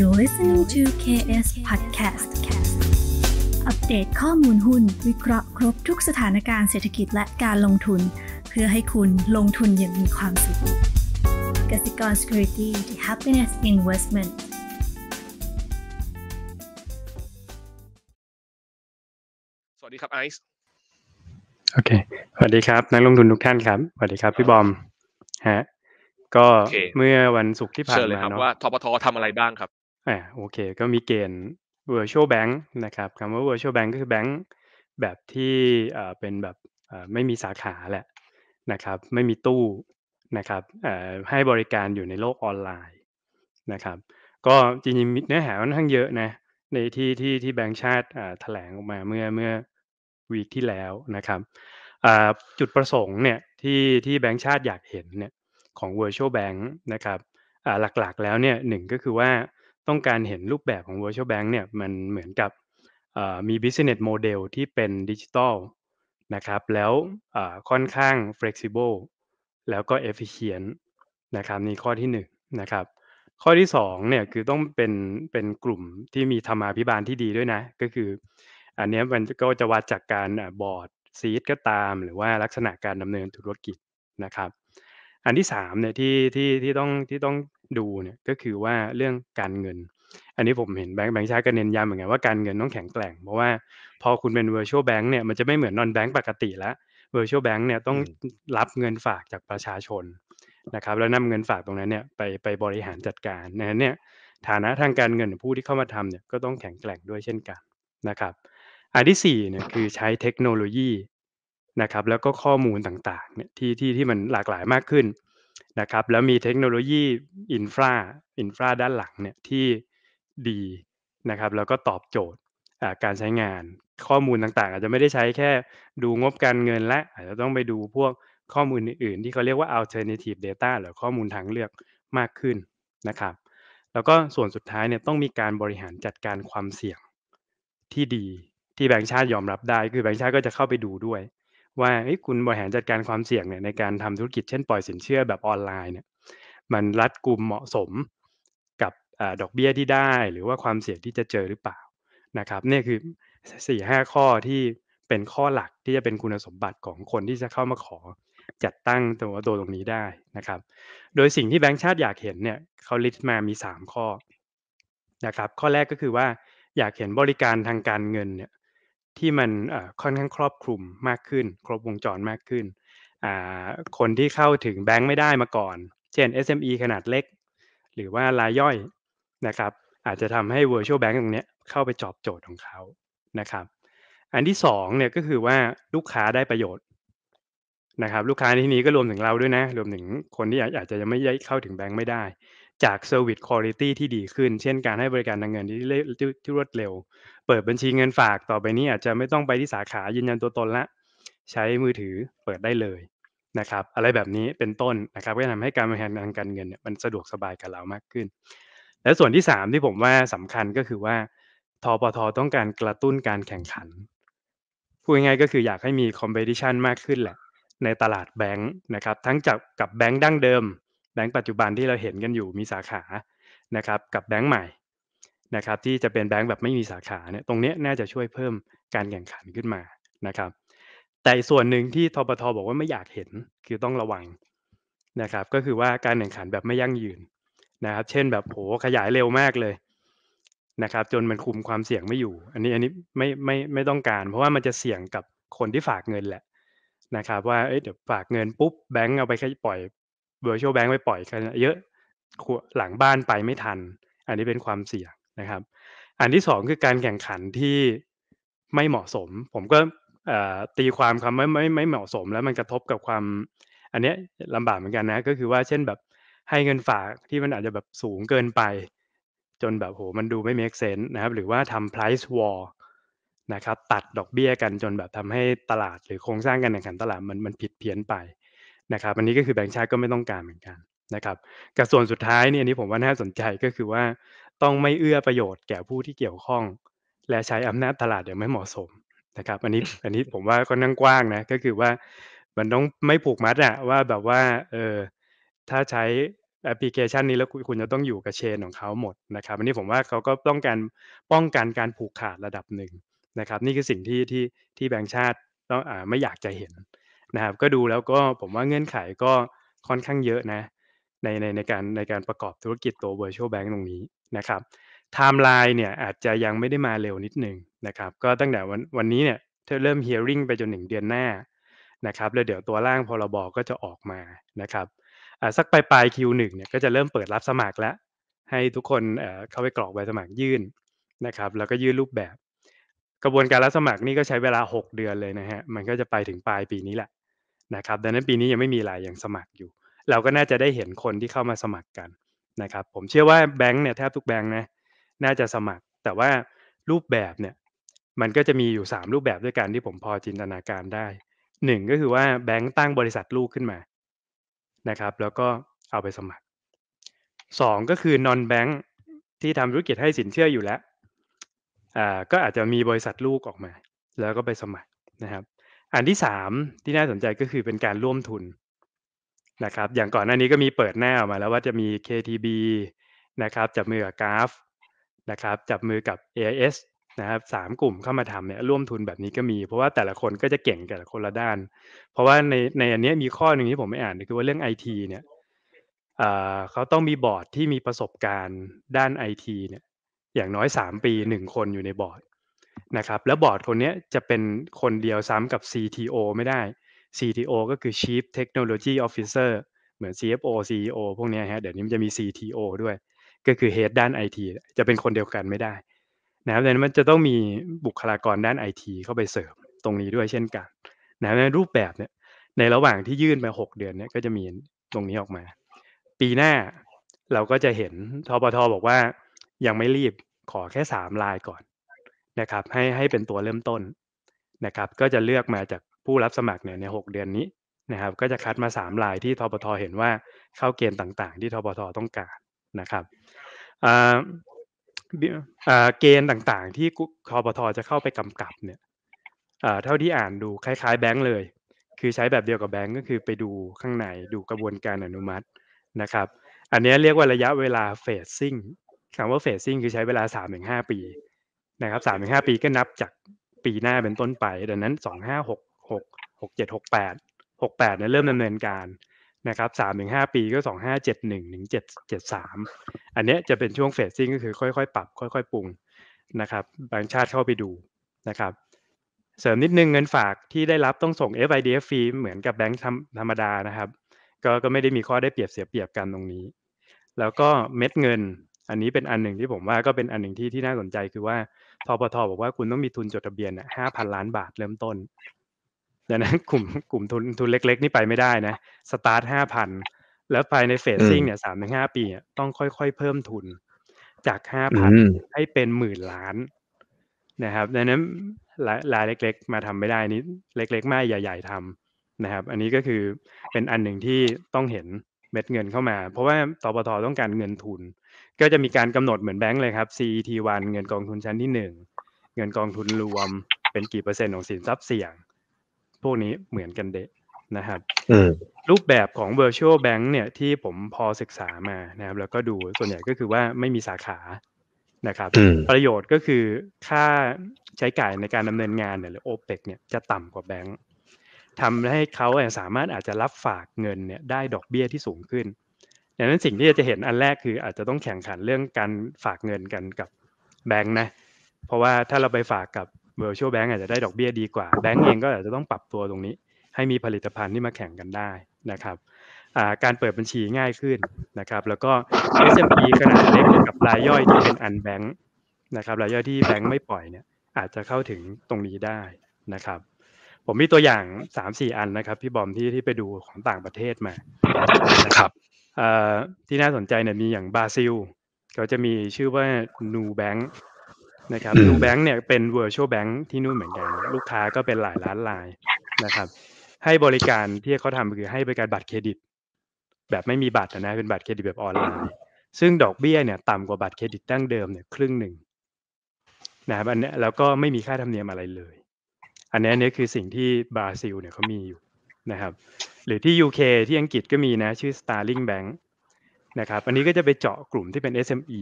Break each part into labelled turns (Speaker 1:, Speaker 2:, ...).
Speaker 1: You're listening to KS Podcast อัปเดตข้อมูลหุ้นวิเคราะห์ครบทุกสถานการณ์เศรษฐกิจและการลงทุน เพื่อให้คุณลงทุนอย่างมีความสุขกสิกร Security the Happiness Investment
Speaker 2: สวัสดีครับไอซ์
Speaker 1: โอเคสวัสดีครับนักลงทุนทุกท่านครับสวัสดีครับพี่บอมฮะก็เมื่อวันศุกร์ที่ผ่านมาเนาะว่า
Speaker 2: ทปททำอะไรบ้างครับ
Speaker 1: อาโอเคก็มีเกณฑ์ virtual bank นะครับคำว่า virtual bank ก็คือแบงก์แบบที่เอ่อเป็นแบบอ่ไม่มีสาขาแหละนะครับไม่มีตู้นะครับอ่ให้บริการอยู่ในโลกออนไลน์นะครับก็จริงๆเนื้อหาค่อนข้างเยอะนะในที่ที่ที่แบงก์ชาติอ่แถลงออกมาเมื่อเมื่อวีคที่แล้วนะครับอ่าจุดประสงค์เนี่ยที่ที่แบงก์ชาติอยากเห็นเนี่ยของ virtual bank นะครับอ่หลักๆแล้วเนี่ยหนึ่งก็คือว่าต้องการเห็นรูปแบบของ virtual bank เนี่ยมันเหมือนกับมี business model ที่เป็นดิจิตอลนะครับแล้วค่อนข้าง flexible แล้วก็ efficient นะครับนี่ข้อที่1นนะครับข้อที่2เนี่ยคือต้องเป็นเป็นกลุ่มที่มีธรรมาภิบาลที่ดีด้วยนะ ก็คืออันนี้มันก็จะวัดจากการบอร์ดซีดก็ตามหรือว่าลักษณะการดำเนินธุรกิจนะครับ อันที่3เนี่ย ที่ที่ที่ต้องที่ต้องดูเนี่ยก็คือว่าเรื่องการเงิน อันนี้ผมเห็นแบงค์แบงค์ชาติก็เน้นย้ำเหมือนกันว่าการเงินต้องแข็งแกร่ง เพราะว่าพอคุณเป็น virtual bank เนี่ยมันจะไม่เหมือนนอนแบงค์ปกติแล้ว virtual bank เนี่ยต้องรับเงินฝากจากประชาชนนะครับแล้วนำเงินฝากตรงนั้นเนี่ยไปไปบริหารจัดการนั้นเนี่ยฐานะทางการเงินผู้ที่เข้ามาทำเนี่ยก็ต้องแข็งแกร่งด้วยเช่นกันนะครับอันที่4เนี่ยคือใช้เทคโนโลยีนะครับแล้วก็ข้อมูลต่างๆเนี่ยที่ที่ที่มันหลากหลายมากขึ้นนะครับแล้วมีเทคโนโลยีอินฟราอินฟราด้านหลังเนี่ยที่ดีนะครับแล้วก็ตอบโจทย์การใช้งานข้อมูลต่างๆอาจจะไม่ได้ใช้แค่ดูงบการเงินและอาจจะต้องไปดูพวกข้อมูลอื่นๆ ที่เขาเรียกว่า alternative data หรือข้อมูลทางเลือกมากขึ้นนะครับ แล้วก็ส่วนสุดท้ายเนี่ยต้องมีการบริหารจัดการความเสี่ยงที่ดี ที่แบงค์ชาติยอมรับได้คือแบงค์ชาติก็จะเข้าไปดูด้วยว่าอ้คุณบริหารจัดการความเสี่ยงเนี่ยในการทำธุรกิจเช่นปล่อยสินเชื่อแบบออนไลน์เนี่ยมันรัดกุมเหมาะสมกับอดอกเบี้ยที่ได้หรือว่าความเสี่ยงที่จะเจอหรือเปล่านะครับนี่คือสี่ห้าข้อที่เป็นข้อหลักที่จะเป็นคุณสมบัติของคนที่จะเข้ามาขอจัดตั้งตัวตัวตรงนี้ได้นะครับ โดยสิ่งที่แบงค์ชาติอยากเห็นเนี่ยเขาลิสต์มามี 3 ข้อนะครับ ข้อแรกก็คือว่าอยากเห็นบริการทางการเงินเนี่ยที่มันค่อนข้างครอบคลุมมากขึ้น ครบวงจรมากขึ้น คนที่เข้าถึงแบงค์ไม่ได้มาก่อน เช่น SME ขนาดเล็ก หรือว่ารายย่อย นะครับ อาจจะทำให้ virtual bank ตรงนี้เข้าไปจอบโจทย์ของเขานะครับ อันที่2เนี่ยก็คือว่าลูกค้าได้ประโยชน์นะครับ ลูกค้าในที่นี้ก็รวมถึงเราด้วยนะ รวมถึงคนที่อาจจะยังไม่ได้เข้าถึงแบงค์ไม่ได้จากเซอร์วิสคุณภาพที่ดีขึ้น เช่นการให้บริการทางเงินที่ที่รวดเร็ว เปิดบัญชีเงินฝากต่อไปนี้อาจจะไม่ต้องไปที่สาขายืนยันตัวตนละ ใช้มือถือเปิดได้เลยนะครับ อะไรแบบนี้เป็นต้นนะครับก็จะทำให้การบริหารทางการเงินเนี่ยมันสะดวกสบายกับเรามากขึ้น และส่วนที่ 3 ที่ผมว่าสำคัญก็คือว่าทปทต้องการกระตุ้นการแข่งขัน พูดง่ายๆก็คืออยากให้มีคอมเพติชันมากขึ้นแหละในตลาดแบงค์นะครับทั้งจากกับแบงค์ดั้งเดิมแบงก์ปัจจุบันที่เราเห็นกันอยู่มีสาขา นะครับ กับแบงก์ใหม่ นะครับ ที่จะเป็นแบงก์แบบไม่มีสาขาเนี่ยตรงนี้น่าจะช่วยเพิ่มการแข่งขันขึ้นมา นะครับ แต่ส่วนหนึ่งที่ทบทบอกว่าไม่อยากเห็นคือต้องระวัง นะครับ ก็คือว่าการแข่งขันแบบไม่ยั่งยืนนะครับเช่นแบบโหขยายเร็วมากเลย นะครับ จนมันคุมความเสี่ยงไม่อยู่ อันนี้อันนี้ไม่ไม่ไม่ต้องการ เพราะว่ามันจะเสี่ยงกับคนที่ฝากเงินแหละ นะครับ ว่าเเดี๋ยวฝากเงินปุ๊บแบงก์เอาไปปล่อยบ virtual bank ไปปล่อยกันเยอะหลังบ้านไปไม่ทัน อันนี้เป็นความเสี่ยงนะครับ อันที่สองคือการแข่งขันที่ไม่เหมาะสม ผมก็ตีความคำไม่ไม่ไม่เหมาะสมแล้วมันกระทบกับความ อันนี้ลำบากเหมือนกันนะก็คือว่าเช่นแบบให้เงินฝากที่มันอาจจะแบบสูงเกินไปจนแบบโหมันดูไม่ make sense นะครับหรือว่าทำ price war นะครับตัดดอกเบี้ยกันจนแบบทำให้ตลาดหรือโครงสร้างการแข่งขันตลาดมันมันผิดเพี้ยนไปนะครับอันนี้ก็คือแบงค์ชาติก็ไม่ต้องการเหมือนกันนะครับกับส่วนสุดท้ายเนี่ยอันนี้ผมว่าน่าสนใจก็คือว่าต้องไม่เอื้อประโยชน์แก่ผู้ที่เกี่ยวข้อง และใช้อำนาจตลาดอย่างไม่เหมาะสมนะครับอันนี้อันนี้ผมว่าก็นั่งกว้างนะก็คือว่ามันต้องไม่ผูกมัดอะว่าแบบว่าเออถ้าใช้แอปพลิเคชันนี้แล้วคุณจะต้องอยู่กับเชนของเขาหมดนะครับอันนี้ผมว่าเขาก็ต้องการป้องกันการผูกขาดระดับหนึ่งนะครับ นี่คือสิ่งที่ที่ที่แบงค์ชาติต้องอ่าไม่อยากจะเห็นนะครับก็ดูแล้วก็ผมว่าเงื่อนไขก็ค่อนข้างเยอะนะในในในการในการประกอบธุรกิจตัว virtual bank ตรงนี้นะครับไทม์ไลน์เนี่ยอาจจะยังไม่ได้มาเร็วนิดหนึ่งนะครับ ก็ตั้งแต่วันวันนี้เนี่ยเริ่ม hearing ไปจนหนึ่งเดือนหน้านะครับแล้วเดี๋ยวตัวร่างพรบก็จะออกมานะครับสักปลายปลาย Q1 เนี่ยก็จะเริ่มเปิดรับสมัครแล้ว ให้ทุกคนเข้าไปกรอกใบสมัครยื่นนะครับแล้วก็ยื่นรูปแบบ กระบวนการรับสมัครนี่ก็ใช้เวลา 6 เดือนเลยนะฮะมันก็จะไปถึงปลายปีนี้แหละนะครับดังนั้นปีนี้ยังไม่มีรายยังสมัครอยู่ เราก็น่าจะได้เห็นคนที่เข้ามาสมัครกันนะครับ ผมเชื่อว่าแบงค์เนี่ยแทบทุกแบงค์นะน่าจะสมัคร แต่ว่ารูปแบบเนี่ยมันก็จะมีอยู่ 3 รูปแบบด้วยกันที่ผมพอจินตนาการได้ หนึ่งก็คือว่าแบงค์ตั้งบริษัทลูกขึ้นมานะครับแล้วก็เอาไปสมัครสองก็คือนอนแบงค์ที่ทำธุรกิจให้สินเชื่ออยู่แล้วอ่าก็อาจจะมีบริษัทลูกออกมา แล้วก็ไปสมัครนะครับอันที่สามที่น่าสนใจก็คือเป็นการร่วมทุนนะครับอย่างก่อนหน้านี้ก็มีเปิดหน้าออกมาแล้วว่าจะมี KTB นะครับจับมือกับกราฟนะครับจับมือกับ AIS นะครับสามกลุ่มเข้ามาทำเนี่ยร่วมทุนแบบนี้ก็มี เพราะว่าแต่ละคนก็จะเก่งแต่ละคนละด้าน เพราะว่าในในอันนี้มีข้อหนึ่งที่ผมไม่อ่านคือว่าเรื่องไอทีเนี่ยเขาต้องมีบอร์ดที่มีประสบการณ์ด้านไอทีเนี่ยอย่างน้อย 3 ปี 1 คนอยู่ในบอร์ดนะครับแล้วบอร์ดคนนี้จะเป็นคนเดียวซ้ำกับ CTO ไม่ได้ CTO ก็คือ Chief Technology Officer เหมือน CFO CEO พวกนี้ฮะเดี๋ยวนี้มันจะมี CTO ด้วย ก็คือ Head ด้าน IT จะเป็นคนเดียวกันไม่ได้นะครับดังนั้นมันจะต้องมีบุคลากรด้าน IT เข้าไปเสริมตรงนี้ด้วยเช่นกันนะในรูปแบบเนี่ยในระหว่างที่ยื่นไป 6 เดือนเนี่ยก็จะมีตรงนี้ออกมา ปีหน้าเราก็จะเห็นทบทบอกว่า ยังไม่รีบขอแค่3ลาย ก่อนนะครับให้ให้เป็นตัวเริ่มต้นนะครับก็จะเลือกมาจากผู้รับสมัครเนี่ยในหเดือนนี้นะครับก็จะคัดมา3รายที่ทบทเห็นว่าเข้าเกณฑ์ต่างๆที่ทบทต้องการนะครับเกณฑ์ต่างๆที่ทบทจะเข้าไปกำกับเนี่ยเท่าที่อ่านดูคล้ายๆแบงก์เลย คือใช้แบบเดียวกับแบงก์ก็คือไปดูข้างใน ดูกระบวนการอนุมัตินะครับอันนี้เรียกว่าระยะเวลาเฟสซิ่งคำว่าเฟสซิ่งคือใช้เวลา3-5ปีนะครับสามถึงห้าปีก็นับจากปีหน้าเป็นต้นไปดังนั้นสองห้าหกหกหกเจ็ดหกแปดหกแปดเนี่ยเริ่มดำเนินการนะครับสามถึงห้าปีก็สองห้าเจ็ดหนึ่งถึงเจ็ดเจ็ดสามอันเนี้ยจะเป็นช่วงเฟสซิ่งก็คือค่อยๆ ปรับค่อยๆ ปรุงนะครับบางชาติเข้าไปดูนะครับเสริมนิดนึงเงินฝากที่ได้รับต้องส่ง FIDF ฟรีเหมือนกับแบงค์ธรรมดานะครับ ก็ก็ไม่ได้มีข้อได้เปรียบเสียเปรียบกันตรงนี้ แล้วก็เม็ดเงินอันนี้เป็นอันหนึ่งที่ผมว่าก็เป็นอันหนึ่งที่ที่น่าสนใจคือว่าทบทบอกว่าคุณต้องมีทุนจดทะเบียนห้าพันล้านบาทเริ่มต้น ดังนั้นกลุ่มกลุ่มทุนทุนเล็กๆนี่ไปไม่ได้นะ สตาร์ทห้าพันแล้วภายในเฟสซิ่งเนี่ยสามถึงห้าปีต้องค่อย ๆ เพิ่มทุนจากห้าพันให้เป็นหมื่นล้านนะครับ ดังนั้นรายเล็ก ๆ มาทำไม่ได้นี้เล็กๆไม่ใหญ่ๆทำนะครับ อันนี้ก็คือเป็นอันหนึ่งที่ต้องเห็นเม็ดเงินเข้ามา เพราะว่าตปทต้องการเงินทุนก็จะมีการกำหนดเหมือนแบงก์เลยครับ CET1 เงินกองทุนชั้นที่หนึ่งเงินกองทุนรวม เป็นกี่เปอร์เซ็นต์ของสินทรัพย์เสี่ยง พวกนี้เหมือนกันเดะนะครับ รูปแบบของ virtual bank เนี่ยที่ผมพอศึกษามานะครับ แล้วก็ดูส่วนใหญ่ก็คือว่าไม่มีสาขานะครับ ประโยชน์ก็คือค่าใช้จ่ายในการดำเนินงานหรือ o p e กเนี่ยจะต่ำกว่าแบงก์ทำให้เขาสามารถอาจจะรับฝากเงินเนี่ยได้ดอกเบี้ยที่สูงขึ้นดังนั้นสิ่งที่จะเห็นอันแรกคืออาจจะต้องแข่งขันเรื่องการฝากเงินกันกับแบงค์นะ เพราะว่าถ้าเราไปฝากกับ virtual bank อาจจะได้ดอกเบี้ยดีกว่า แบงค์เองก็อาจจะต้องปรับตัวตรงนี้ ให้มีผลิตภัณฑ์ที่มาแข่งกันได้นะครับการเปิดบัญชีง่ายขึ้นนะครับ แล้วก็ SME ขนาดเล็กกับรายย่อยที่เป็นอันแบงค์นะครับ รายย่อยที่แบงค์ไม่ปล่อยเนี่ย อาจจะเข้าถึงตรงนี้ได้นะครับ ผมมีตัวอย่าง3-4อันนะครับพี่บอมที่ที่ไปดูของต่างประเทศมานะครับที่น่าสนใจเนี่ยมีอย่างบราซิลเขาจะมีชื่อว่า n ูแบงค์นะครับนูแบงค์เนี่ยเป็น virtual bank ที่นู่นเหมือนกันลูกค้าก็เป็นหลายล้านรายนะครับ ให้บริการที่เขาทำคือให้บริการบัตรเครดิต แบบไม่มีบัตรนะเป็นบัตรเครดิตแบบออนไลน์ซึ่งดอกเบี้ยเนี่ยต่ำกว่าบัตรเครดิตดั้งเดิมเนี่ยครึ่งหนึ่งนะครับอันนี้แล้วก็ไม่มีค่าธรรมเนียมอะไรเลย อันนี้นี่คือสิ่งที่บราซิลเนี่ยเขามีอยู่นะครับหรือที่ UK ที่อังกฤษก็มีนะ ชื่อ Starling Bank นะครับอันนี้ก็จะไปเจาะกลุ่มที่เป็น SME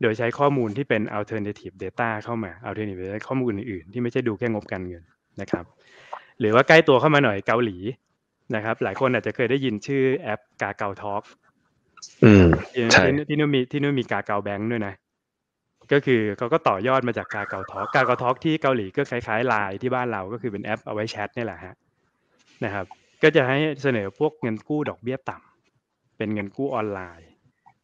Speaker 1: โดยใช้ข้อมูลที่เป็น alternative data เข้ามา alternative data ข้อมูลอื่นๆที่ไม่ใช่ดูแค่งบการเงินนะครับ หรือว่าใกล้ตัวเข้ามาหน่อยเกาหลีนะครับ หลายคนอาจจะเคยได้ยินชื่อแอปกาเกาทอล์กที่นู้นมีที่นู้นมีกาเกาแบงค์ด้วยนะ ก็คือเขาก็ต่อยอดมาจากกาเกาทอล์กกาเกาทอล์กที่เกาหลีก็คล้ายๆไลน์ที่บ้านเราก็คือเป็นแอปเอาไว้แชทนี่แหละฮะนะครับก็จะให้เสนอพวกเงินกู้ดอกเบี้ยต่ำ เป็นเงินกู้ออนไลน์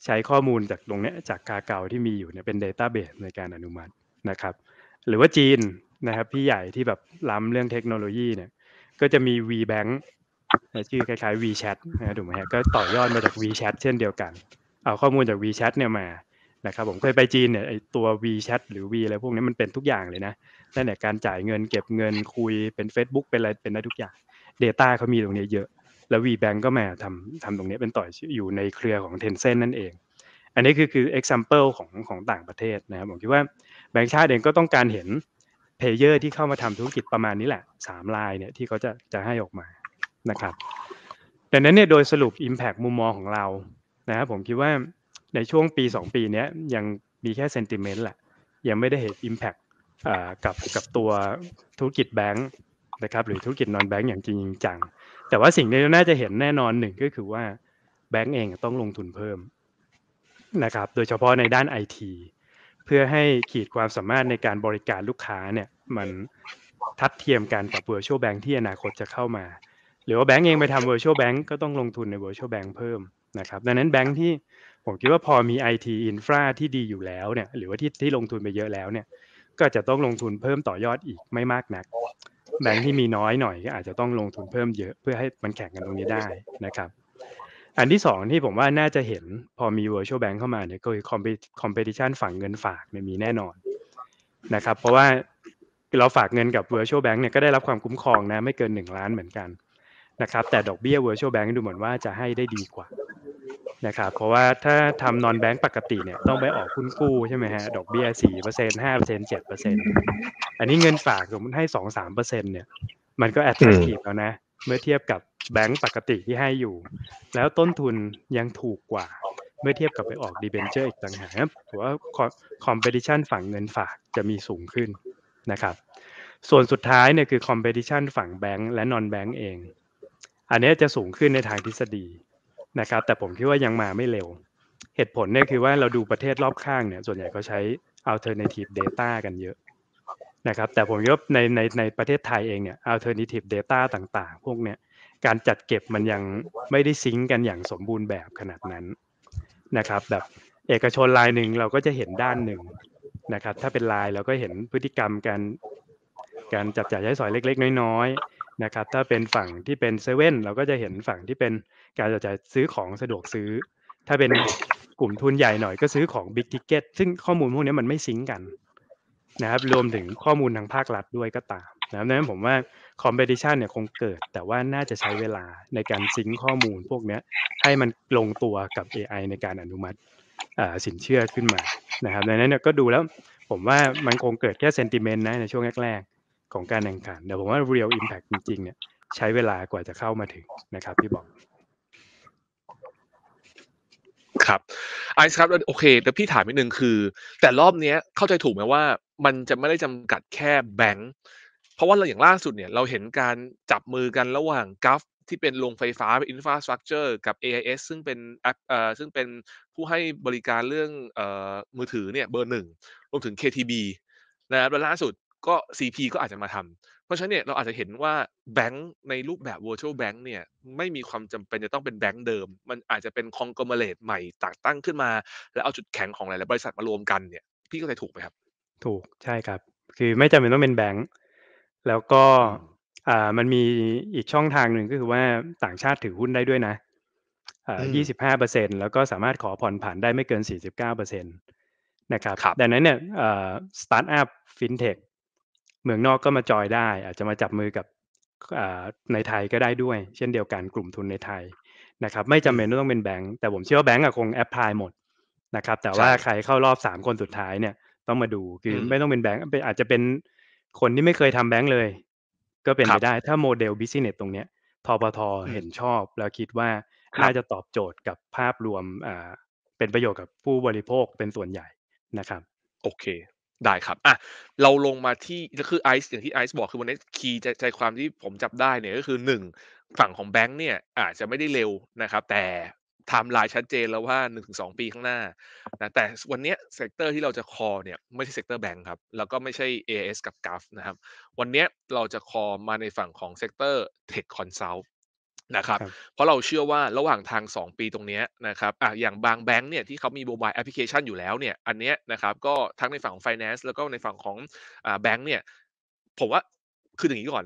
Speaker 1: ใช้ข้อมูลจากตรงนี้จากกาเก่าที่มีอยู่เนี่ยเป็น Database ในการอนุมัตินะครับหรือว่าจีนนะครับพี่ใหญ่ที่แบบล้ำเรื่องเทคโนโลยีเนี่ยก็จะมี VBank ชื่อคล้ายๆ WeChat นะถูกไหมฮะก็ต่อยอดมาจาก WeChat เช่นเดียวกัน เอาข้อมูลจาก WeChat เนี่ยมานะครับผมเคยไปจีนเนี่ยไอตัว WeChat หรือ V อะไรพวกนี้มันเป็นทุกอย่างเลยนะนั่นแหละการจ่ายเงินเก็บเงินคุยเป็น Facebook เป็นอะไรเป็นได้ทุกอย่าง Data เขามีตรงนี้เยอะแล้ว VBank ก็มาทำทำตรงนี้เป็นต่อยอยู่ในเครือของ Tencent นั่นเอง อันนี้คือคือ example ของของต่างประเทศนะครับ ผมคิดว่าแบงค์ชาติเองก็ต้องการเห็นเพเยอร์ที่เข้ามาทำธุรกิจประมาณนี้แหละสามลายเนี่ย ที่เขาจะจะให้ออกมานะครับดังนั้นเนี่ยโดยสรุป Impact มุมมองของเรานะครับผมคิดว่าในช่วงปี 2 ปีนี้ยังมีแค่เซนติเมนต์แหละ ยังไม่ได้เห็น Impact กับกับตัวธุรกิจแบงค์นะครับหรือธุรกิจนอนแบงก์อย่างจริงจัง แต่ว่าสิ่งที่เราน่าจะเห็นแน่นอนหนึ่งก็คือว่าแบงก์เองต้องลงทุนเพิ่มนะครับโดยเฉพาะในด้านไอทีเพื่อให้ขีดความสามารถในการบริการลูกค้าเนี่ยมันทัดเทียมกันกับเวอร์ชวลแบงก์ที่อนาคตจะเข้ามา หรือว่าแบงก์เองไปทำเวอร์ชวลแบงก็ต้องลงทุนในเวอร์ชวลแบงก์เพิ่มนะครับดังนั้นแบงก์ที่ผมคิดว่าพอมี IT ินฟราที่ดีอยู่แล้วเนี่ยหรือว่าที่ที่ลงทุนไปเยอะแล้วเนี่ยก็จะต้องลงทุนเพิ่มต่อยอดอีกไม่มากนักแบงค์ที่มีน้อยหน่อยก็อาจจะต้องลงทุนเพิ่มเยอะเพื่อให้มันแข่งกันตรงนี้ได้นะครับ อันที่สองที่ผมว่าน่าจะเห็นพอมี virtual bank เข้ามาเนี่ยก็คือ competition ฝั่งเงินฝากไม่มีแน่นอนนะครับเพราะว่าเราฝากเงินกับ virtual bank เนี่ยก็ได้รับความคุ้มครองนะไม่เกิน 1 ล้านเหมือนกันนะครับแต่ดอกเบี้ย virtual bank ดูเหมือนว่าจะให้ได้ดีกว่านะครับเพราะว่าถ้าทำนอนแบงก์ปกติเนี่ยต้องไปออกคุณกู้ใช่ไหมฮะ ดอกเบี้ยสี่เปอร์เซ็นห้าเปอร์เซ็นเจ็ดเปอร์เซ็นอันนี้เงินฝากสมมติให้สองสามเปอร์เซ็นเนี่ยมันก็แอตแทกทีฟแล้วนะ เมื่อเทียบกับแบงก์ปกติที่ให้อยู่ แล้วต้นทุนยังถูกกว่าเมื่อเทียบกับไปออกดีเบนเจอร์อีกต่างหากถือว่าคอมเพติชันฝั่งเงินฝากจะมีสูงขึ้นนะครับ ส่วนสุดท้ายเนี่ยคือคอมเพติชันฝั่งแบงก์และนอนแบงก์เองอันนี้จะสูงขึ้นในทางทฤษฎีนะครับแต่ผมคิดว่ายังมาไม่เร็วเหตุผลเนี่ยคือว่าเราดูประเทศรอบข้างเนี่ยส่วนใหญ่เขาใช้ alternative data กันเยอะนะครับแต่ผมยกในในในประเทศไทยเองเนี่ย alternative data ต่าง ๆ พวกเนี่ยการจัดเก็บมันยังไม่ได้ซิงกันอย่างสมบูรณ์แบบขนาดนั้นนะครับแบบเอกชนรายหนึ่งเราก็จะเห็นด้านหนึ่งนะครับถ้าเป็นรายเราก็เห็นพฤติกรรมการการจับจ่ายใช้สอยเล็ก ๆ น้อยๆนะครับถ้าเป็นฝั่งที่เป็นเซเว่นเราก็จะเห็นฝั่งที่เป็นการจะจ่ายซื้อของสะดวกซื้อ ถ้าเป็นกลุ่มทุนใหญ่หน่อยก็ซื้อของบิ๊กทิกเก็ตซึ่งข้อมูลพวกนี้มันไม่ซิงกันนะครับรวมถึงข้อมูลทางภาครัฐด้วยก็ตามนะครับนั้นผมว่าคอมเพติชันเนี่ยคงเกิดแต่ว่าน่าจะใช้เวลาในการซิงข้อมูลพวกนี้ให้มันลงตัวกับ AI ในการอนุมัติสินเชื่อขึ้นมานะครับดังนั้นก็ดูแล้วผมว่ามันคงเกิดแค่เซนติเมนต์นะในช่วงแรกๆของการแข่งขันเดี๋ยวผมว่า real impact จริงๆ เนี่ยใช้เวลากว่าจะเข้ามาถึงนะครับ พี่บอก ครับ ไอซ์ครับ โอเค แต่วพี่ถามนิดนึง
Speaker 2: คือ แต่รอบเนี้ยเข้าใจถูกไหมว่ามันจะไม่ได้จำกัดแค่แบงค์เพราะว่าเราอย่างล่าสุดเนี่ย เราเห็นการจับมือกันระหว่างกัฟที่เป็นโรงไฟฟ้าเป็นอินฟราสตรักเจอร์กับ AIS ซึ่งเป็นแอปเอ่อซึ่งเป็นผู้ให้บริการเรื่องเอ่อมือถือเนี่ยเบอร์หนึ่งรวมถึง KTB นะครับและล่าสุดก็ CP ก็อาจจะมาทำเพราะฉะนั้นเนี่ยเราอาจจะเห็นว่าแบงค์ในรูปแบบ virtual bank เนี่ย ไม่มีความจำเป็นจะต้องเป็นแบงค์เดิม มันอาจจะเป็นคองกรมเลตใหม่ตักตั้งขึ้นมา แล้วเอาจุดแข็งของหลายๆบริษัทมารวมกันเนี่ยพี่ก็ใจถูกไหมครับ
Speaker 1: ถูกใช่ครับ คือไม่จำเป็นต้องเป็นแบงค์แล้วก็อ่ามันมีอีกช่องทางหนึ่งก็คือว่าต่างชาติถือหุ้นได้ด้วยนะอ่าเเปอร์ซต์แล้วก็สามารถขอผ่อนผันได้ไม่เกินสสี่ิบเเเก้าปอร์ซ็นะครับดังนั้นเนี่ยสตาร์ทอัพฟินเทคเมืองนอกก็มาจอยได้ อาจจะมาจับมือกับในไทยก็ได้ด้วย เช่นเดียวกันกลุ่มทุนในไทยนะครับ ไม่จำเป็นต้องเป็นแบงก์แต่ผมเชื่อว่าแบงก์คงแอพพลายหมดนะครับแต่ว่าใครเข้ารอบสามคนสุดท้ายเนี่ยต้องมาดูคือไม่ต้องเป็นแบงก์อาจจะเป็นคนที่ไม่เคยทำแบงก์เลย ก็เป็นไปได้ถ้าโมเดลบิซนเนสตรงเนี้ยทปทเห็นชอบแล้วคิดว่าน่าจะตอบโจทย์กับภาพรวมเป็นประโยชน์กับผู้บริโภคเป็นส่วนใหญ่นะครับ โอเคได้ครับอ่ะ
Speaker 2: เราลงมาที่ก็คือไอซ์อย่างที่ไอซ์บอกคือวันนี้คีย์ใจความที่ผมจับได้เนี่ยก็คือหนึ่งฝั่งของแบงค์เนี่ยอาจจะไม่ได้เร็วนะครับแต่ไทม์ไลน์ชัดเจนแล้วว่า1นถึงสปีข้างหน้านะแต่วันนี้เซกเตอร์ที่เราจะคอเนี่ยไม่ใช่เซกเตอร์แบงค์ครับแล้วก็ไม่ใช่ AS กับกัาฟนะครับ วันนี้เราจะคอมาในฝั่งของเซกเตอร์เทคคอนซัลทนะครับ เพราะเราเชื่อว่าระหว่างทาง 2 ปีตรงนี้นะครับอ่ะอย่างบางแบงค์เนี่ยที่เขามีโมบายแอปพลิเคชันอยู่แล้วเนี่ย อันเนี้ยนะครับ ก็ทั้งในฝั่งของ f i n น n c แล้วก็ในฝั่งของอ่าแบงค์เนี่ย ผมว่า คืออย่างนี้ก่อน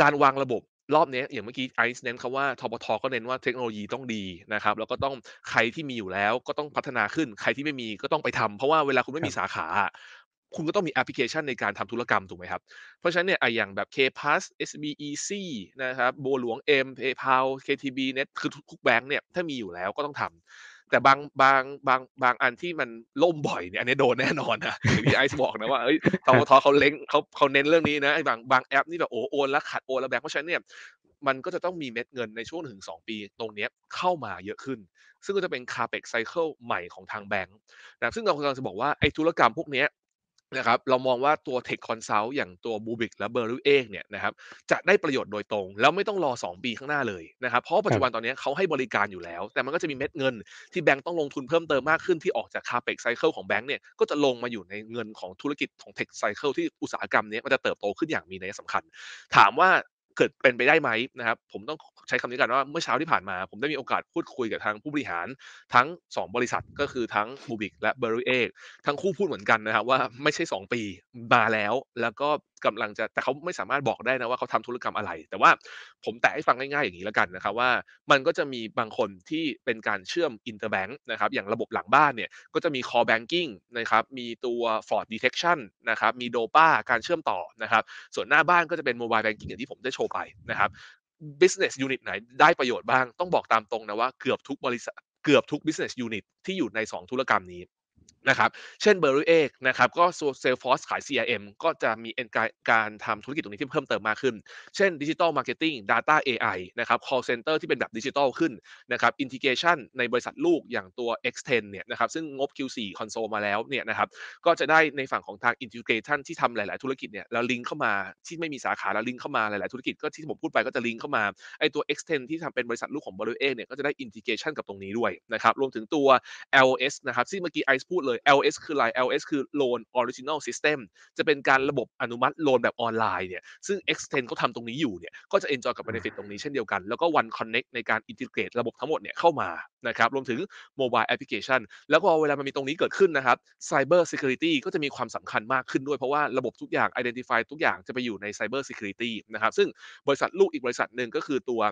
Speaker 2: การวางระบบรอบนี้อย่างเมื่อกี้ไอซ์เน้นคำว่าทบทก็เน้นว่าเทคโนโลยีต้องดีนะครับ แล้วก็ต้องใครที่มีอยู่แล้วก็ต้องพัฒนาขึ้น ใครที่ไม่มีก็ต้องไปทำ เพราะว่าเวลาคุณไม่มีสาขาคุณก็ต้องมีแอปพลิเคชันในการทำธุรกรรมถูกไหมครับ เพราะฉะนั้นเนี่ยไออย่างแบบ KPass SB e c นะครับโบหลวง M PayPal KTB Net คือทุกแบงค์เนี่ยถ้ามีอยู่แล้วก็ต้องทำแต่บางบางบางบางอันที่มันล่มบ่อยเนี่ยอันนี้โดนแน่นอนนะอย่างที่ไอซ์บอกนะว่าเอ้ยทอทอเขาเล้งเขาเขาเน้นเรื่องนี้นะไอ้บางบางแอปนี่แบบโอ้โอนแล้วขัด โอนแล้วแบงค์ เพราะฉะนั้นเนี่ยมันก็จะต้องมีเม็ดเงินในช่วงถึงสองปีตรงนี้เข้ามาเยอะขึ้น ซึ่งก็จะเป็นคาเปกไซเคิลใหม่ของทางแบงค์นะซึ่งเรากำลังจะบอกว่าไอ้ธุรกรรมพวกนี้นะครับเรามองว่าตัวเทคคอนซัลท์อย่างตัวบูบิกและเบอร์ลูเอเนี่ยนะครับจะได้ประโยชน์โดยตรง แล้วไม่ต้องรอ 2 ปีข้างหน้าเลยนะครับเพราะปัจจุบันตอนนี้เขาให้บริการอยู่แล้ว แต่มันก็จะมีเม็ดเงินที่แบงก์ต้องลงทุนเพิ่มเติมมากขึ้นที่ออกจากคาเปกไซเคิลของแบงก์เนี่ยก็จะลงมาอยู่ในเงินของธุรกิจของเทคไซเคิลที่อุตสาหกรรมนี้มันจะเติบโตขึ้นอย่างมีนัยสำคัญ ถามว่าเกิดเป็นไปได้ไหมนะครับ ผมต้องใช้คำนี้กันว่าเมื่อเช้าที่ผ่านมา ผมได้มีโอกาสพูดคุยกับทางผู้บริหารทั้ง 2 บริษัทก็คือทั้งบูบิกและเบอร์รี่เอกทั้งคู่พูดเหมือนกันนะครับว่าไม่ใช่ 2 ปีมาแล้วแล้วก็กำลังจะ แต่เขาไม่สามารถบอกได้นะว่าเขาทำธุรกรรมอะไร แต่ว่าผมแตะให้ฟังง่ายๆ อย่างนี้แล้วกันนะครับว่ามันก็จะมีบางคนที่เป็นการเชื่อมอินเตอร์แบงค์นะครับ อย่างระบบหลังบ้านเนี่ย ก็จะมีคอแบงกิ้งนะครับ มีตัวฟอร์ดดีเทคชั่นนะครับ มีดป้าการเชื่อมต่อนะครับ ส่วนหน้าบ้านก็จะเป็นโมบายแบงกิ้งอย่างที่ผมได้โชว์ไปนะครับบิสเนสยูนิตไหนได้ประโยชน์บ้างต้องบอกตามตรงนะว่าเกือบทุกบริษัทเกือบทุก business unit ที่อยู่ใน 2 ธุรกรรมนี้นะครับเช่นเบอร์ร่เอกนะครับก็เซลฟอร์สขาย CRM ก็จะมีการทำธุรกิจตรงนี้ที่เพิ่มเติมมากขึ้น เช่นดิจิทัลมาร์เก็ตติ้งด้าเอ AI นะครับ call center ที่เป็นแบบดิจิทัลขึ้นนะครับอินทิเกชันในบริษัทลูกอย่างตัว X10 เนี่ยนะครับซึ่งงบ Q4 คอนโซลมาแล้วเนี่ยนะครับก็จะได้ในฝั่งของทางอินทิเกชันที่ทำหลายๆ ธุรกิจเนี่ยแล้วลิงก์เข้ามาที่ไม่มีสาขา แล้วลิงก์เข้ามาหลาย ๆ ธุรกิจก็ที่ผมพูดไปก็จะลิงก์เข้ามาไอตัว X10 ที่ทำเป็นบริษัทลูกของบริเอกเนี่ยก็จะได้อินทิเกชันกับตรงนี้ด้วยนะครับรวมถึงตัว LS นะครับซึ่งเมื่อกี้ไอซ์พูดเลย LS คืออะไร LS คือ Loan Original System จะเป็นการระบบอนุมัติโลนแบบออนไลน์เนี่ย ซึ่ง Extend เขาทำตรงนี้อยู่เนี่ย ก็จะ enjoy กับ benefit ตรงนี้เช่นเดียวกัน แล้วก็ One Connect ในการ integrate ระบบทั้งหมดเนี่ยเข้ามา นะครับ รวมถึง Mobile Application แล้วกอเวลา มันมีตรงนี้เกิดขึ้นนะครับ Cyber Security ก็จะมีความสำคัญมากขึ้นด้วย เพราะว่าระบบทุกอย่าง Identify ทุกอย่างจะไปอยู่ใน Cyber Security นะครับ ซึ่งบริษัทลูกอีกบริษัทหนึ่งก็คือตัว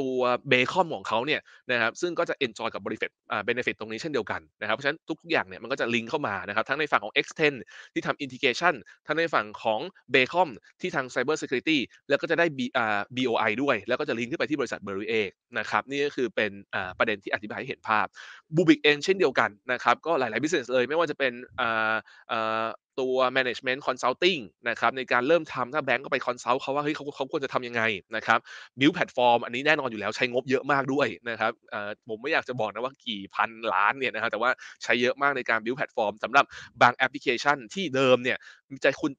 Speaker 2: ตัวเบคอมของเขาเนี่ยนะครับซึ่งก็จะเ็นจอยกับบริเฟตเบนเฟิตตรงนี้เช่นเดียวกันนะครับเพราะฉะนั้นทุกอย่างเนี่ยมันก็จะลิงก์เข้ามานะครับทั้งในฝั่งของ x n d ที่ทำอินทิเกชันทั้งในฝั่งของเบคอมที่ทาง cyber security แล้วก็จะได้ BOI ด้วย แล้วก็จะลิงก์ขึ้นไปที่บริษัทเบอร์รี่เอกนะครับนี่ก็คือเป็นประเด็นที่อธิบายให้เห็นภาพบูบิกเองเช่นเดียวกันนะครับก็หลายๆ business เลย ไม่ว่าจะเป็นตัว management consulting นะครับในการเริ่มทำถ้าแบงก์ก็ไปคอนซัลท์เขาว่าเฮ้ยเขาเขาควรจะทำยังไงนะครับ build platform อันนี้แน่นอนอยู่แล้วใช้งบเยอะมากด้วยนะครับผมไม่อยากจะบอกนะว่ากี่พันล้านเนี่ยนะครับแต่ว่าใช้เยอะมากในการ build platform สำหรับบางแอปพลิเคชันที่เดิมเนี่ยใจคุณ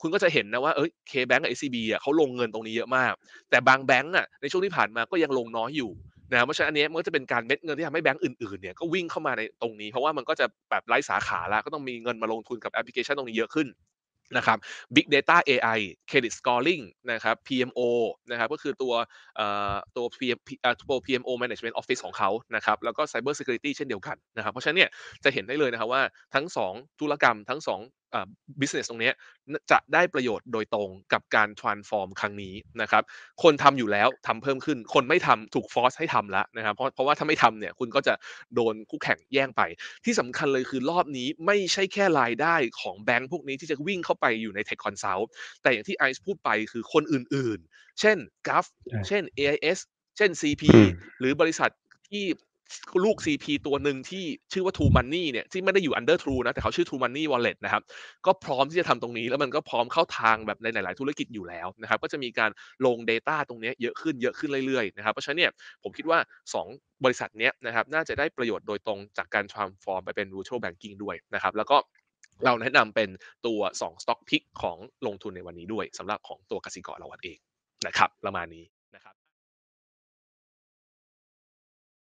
Speaker 2: คุณก็จะเห็นนะว่าเอ้ยเคแบงก์กับเอซีบีอ่ะเขาลงเงินตรงนี้เยอะมาก แต่บางแบงก์อ่ะในช่วงที่ผ่านมาก็ยังลงน้อยอยู่นะเพราะฉะนั้นอันนี้มันก็จะเป็นการเม็ดเงินที่ทำให้แบงก์อื่นๆเนี่ยก็วิ่งเข้ามาในตรงนี้เพราะว่ามันก็จะแบบไร้สาขาแล้วก็ต้องมีเงินมาลงทุนกับแอปพลิเคชันตรงนี้เยอะขึ้นนะครับ Big Data AI Credit Scoring นะครับ PMO นะครับก็คือตัวตัว PM ตัว PMO Management Office ของเขานะครับแล้วก็ Cyber Security เช่นเดียวกันนะครับเพราะฉะนั้นเนี่ยจะเห็นได้เลยนะครับว่าทั้ง2ธุรกรรมทั้งบิสเนส ตรงนี้จะได้ประโยชน์โดยตรงกับการานส์ฟอร์ม ครั้งนี้ นะครับ คนทำอยู่แล้วทำเพิ่มขึ้น คนไม่ทำถูกฟอสให้ทำแล้วนะครับ เพราะ เพราะว่าถ้าไม่ทำเนี่ย คุณก็จะโดนคู่แข่งแย่งไป ที่สำคัญเลยคือรอบนี้ไม่ใช่แค่รายได้ของแบงค์พวกนี้ที่จะวิ่งเข้าไปอยู่ในเทคคอนซัลท์แต่อย่างที่ไอซ์พูดไป คือคนอื่นๆ เช่นกัฟเช่น AIS เช่น CP หรือบริษัทที่ลูก CP ตัวหนึ่งที่ชื่อว่า True Money เนี่ยที่ไม่ได้อยู่ Under True นะแต่เขาชื่อ True Money Wallet นะครับก็พร้อมที่จะทำตรงนี้แล้วมันก็พร้อมเข้าทางแบบในหลาย ๆ ธุรกิจอยู่แล้วนะครับก็จะมีการลง Data ตรงนี้เยอะขึ้นเยอะขึ้นเรื่อย ๆ นะครับเพราะฉะนั้นเนี่ยผมคิดว่า 2 บริษัทนี้นะครับน่าจะได้ประโยชน์โดยตรงจากการ transform ไปเป็น virtual banking ด้วยนะครับแล้วก็เราแนะนำเป็นตัว 2 stock pick ของลงทุนในวันนี้ด้วยสำหรับของตัวกสิกรเราเองนะครับประมาณนี้